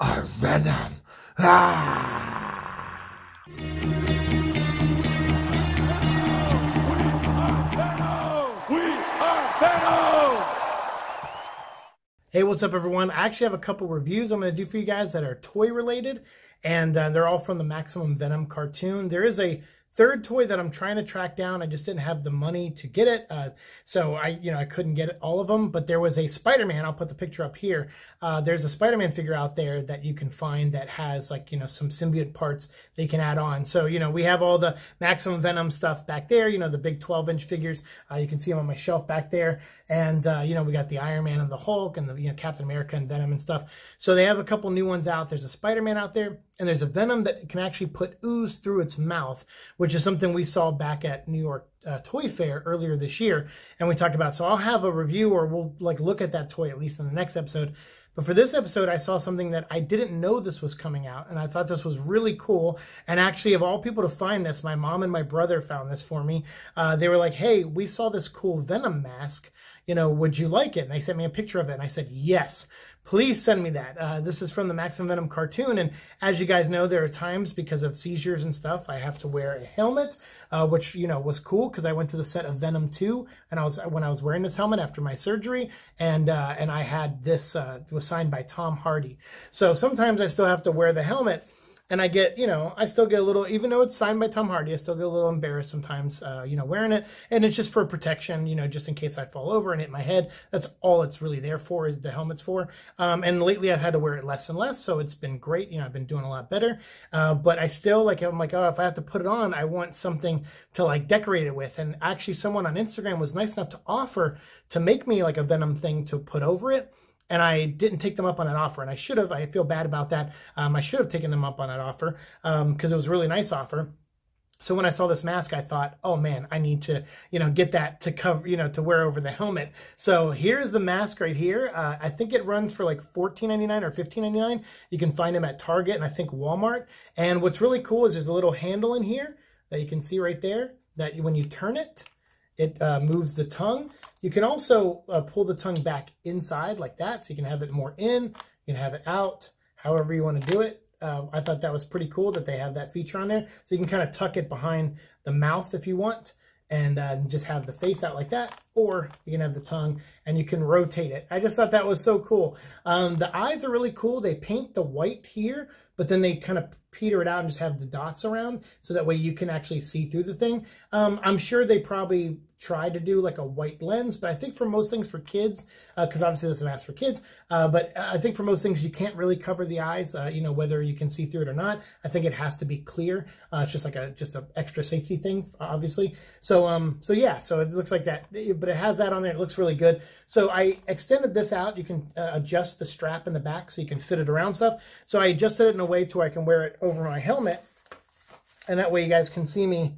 are venom. Ah! Hey, what's up, everyone? I actually have a couple reviews I'm going to do for you guys that are toy related, and uh, they're all from the Maximum Venom cartoon. There is a third toy that I'm trying to track down. I just didn't have the money to get it, uh, so I you know I couldn't get all of them. But there was a Spider-Man. I'll put the picture up here. Uh, there's a Spider-Man figure out there that you can find that has like you know some symbiote parts they can add on. So you know we have all the Maximum Venom stuff back there. You know the big 12-inch figures. Uh, you can see them on my shelf back there. And uh, you know we got the Iron Man and the Hulk and the you know Captain America and Venom and stuff. So they have a couple new ones out. There's a Spider-Man out there and there's a venom that can actually put ooze through its mouth, which is something we saw back at New York uh, Toy Fair earlier this year, and we talked about. So I'll have a review, or we'll like look at that toy at least in the next episode. But for this episode, I saw something that I didn't know this was coming out, and I thought this was really cool. And actually, of all people to find this, my mom and my brother found this for me. Uh, they were like, "Hey, we saw this cool Venom mask." you know, would you like it? And they sent me a picture of it. And I said, yes, please send me that. Uh, this is from the Maximum Venom cartoon. And as you guys know, there are times because of seizures and stuff, I have to wear a helmet, uh, which, you know, was cool because I went to the set of Venom 2 and I was, when I was wearing this helmet after my surgery and, uh, and I had this, uh, was signed by Tom Hardy. So sometimes I still have to wear the helmet and I get, you know, I still get a little, even though it's signed by Tom Hardy, I still get a little embarrassed sometimes, uh, you know, wearing it. And it's just for protection, you know, just in case I fall over and hit my head. That's all it's really there for is the helmet's for. Um, and lately I've had to wear it less and less. So it's been great. You know, I've been doing a lot better. Uh, but I still like, I'm like, oh, if I have to put it on, I want something to like decorate it with. And actually someone on Instagram was nice enough to offer to make me like a Venom thing to put over it and I didn't take them up on an offer. And I should have. I feel bad about that. Um, I should have taken them up on that offer because um, it was a really nice offer. So when I saw this mask, I thought, oh man, I need to, you know, get that to cover, you know, to wear over the helmet. So here's the mask right here. Uh, I think it runs for like $14.99 or $15.99. You can find them at Target and I think Walmart. And what's really cool is there's a little handle in here that you can see right there that when you turn it, it uh, moves the tongue. You can also uh, pull the tongue back inside like that, so you can have it more in, you can have it out, however you want to do it. Uh, I thought that was pretty cool that they have that feature on there. So you can kind of tuck it behind the mouth if you want and uh, just have the face out like that, or you can have the tongue and you can rotate it. I just thought that was so cool. Um, the eyes are really cool. They paint the white here, but then they kind of peter it out and just have the dots around so that way you can actually see through the thing. Um, I'm sure they probably try to do like a white lens, but I think for most things for kids, because uh, obviously this is mask for kids, uh, but I think for most things you can't really cover the eyes, uh, you know, whether you can see through it or not. I think it has to be clear. Uh, it's just like a just an extra safety thing, obviously. So um, so yeah, so it looks like that, but it has that on there. It looks really good. So I extended this out. You can uh, adjust the strap in the back so you can fit it around stuff. So I adjusted it in a way to where I can wear it over my helmet. And that way you guys can see me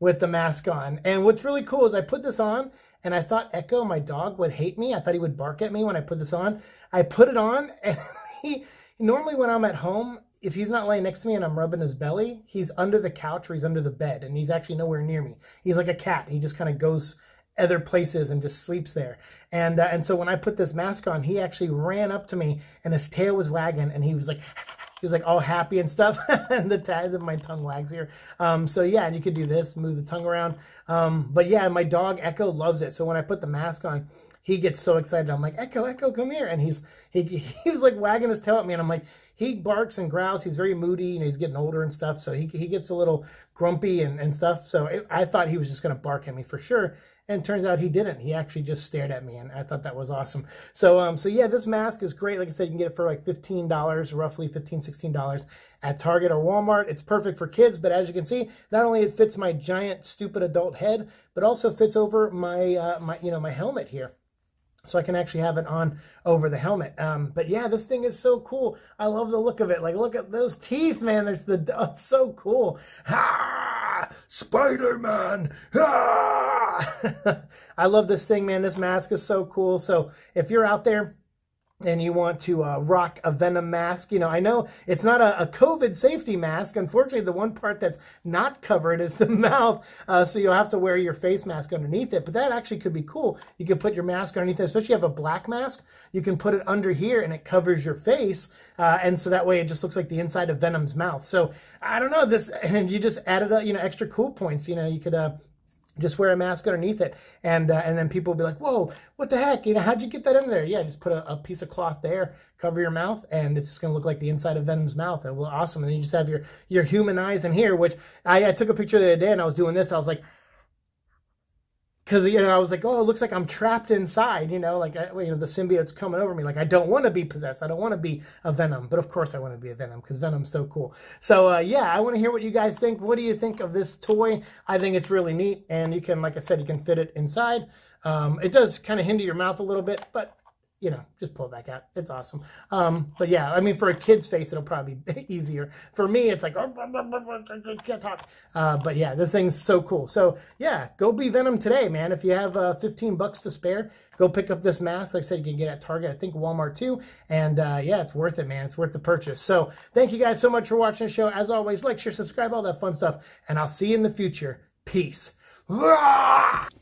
with the mask on. And what's really cool is I put this on and I thought Echo, my dog, would hate me. I thought he would bark at me when I put this on. I put it on and he, normally when I'm at home, if he's not laying next to me and I'm rubbing his belly, he's under the couch or he's under the bed and he's actually nowhere near me. He's like a cat. He just kind of goes other places and just sleeps there. And uh, and so when I put this mask on, he actually ran up to me and his tail was wagging and he was like he was like all happy and stuff and the tag of my tongue wags here. Um, so yeah, and you could do this, move the tongue around. Um, but yeah, my dog Echo loves it. So when I put the mask on, he gets so excited. I'm like, Echo, Echo, come here. And he's he he was like wagging his tail at me. And I'm like, he barks and growls. He's very moody. and he's getting older and stuff. So he he gets a little grumpy and, and stuff. So it, I thought he was just gonna bark at me for sure and turns out he didn't. He actually just stared at me, and I thought that was awesome. So, um, so yeah, this mask is great. Like I said, you can get it for like fifteen dollars, roughly fifteen, sixteen dollars at Target or Walmart. It's perfect for kids, but as you can see, not only it fits my giant, stupid adult head, but also fits over my, uh, my, you know, my helmet here so I can actually have it on over the helmet. Um, but yeah, this thing is so cool. I love the look of it. Like, look at those teeth, man. There's the, oh, so cool. Ah! Spider-Man, ah. I love this thing, man. This mask is so cool. So if you're out there and you want to uh, rock a venom mask. You know, I know it's not a, a, COVID safety mask. Unfortunately, the one part that's not covered is the mouth. Uh, so you'll have to wear your face mask underneath it. But that actually could be cool. You could put your mask underneath it, especially if you have a black mask. You can put it under here and it covers your face. Uh, and so that way it just looks like the inside of Venom's mouth. So I don't know. This, and you just added, a, uh, you know, extra cool points. You know, you could uh, just wear a mask underneath it and uh, and then people will be like whoa what the heck you know how'd you get that in there yeah just put a, a piece of cloth there cover your mouth and it's just going to look like the inside of venom's mouth It will awesome and then you just have your your human eyes in here which I, I took a picture the other day and i was doing this i was like because you know I was like, oh, it looks like I'm trapped inside. You know, like I, you know the symbiote's coming over me. Like I don't want to be possessed. I don't want to be a Venom. But of course I want to be a Venom because Venom's so cool. So uh, yeah, I want to hear what you guys think. What do you think of this toy? I think it's really neat, and you can, like I said, you can fit it inside. Um, it does kind of hinder your mouth a little bit, but you know, just pull it back out. It's awesome. Um, but yeah, I mean, for a kid's face, it'll probably be easier. For me, it's like, oh, I can't talk. Uh, but yeah, this thing's so cool. So yeah, go be Venom today, man. If you have uh, 15 bucks to spare, go pick up this mask. Like I said, you can get at Target, I think Walmart too. And uh, yeah, it's worth it, man. It's worth the purchase. So thank you guys so much for watching the show. As always, like, share, subscribe, all that fun stuff. And I'll see you in the future. Peace.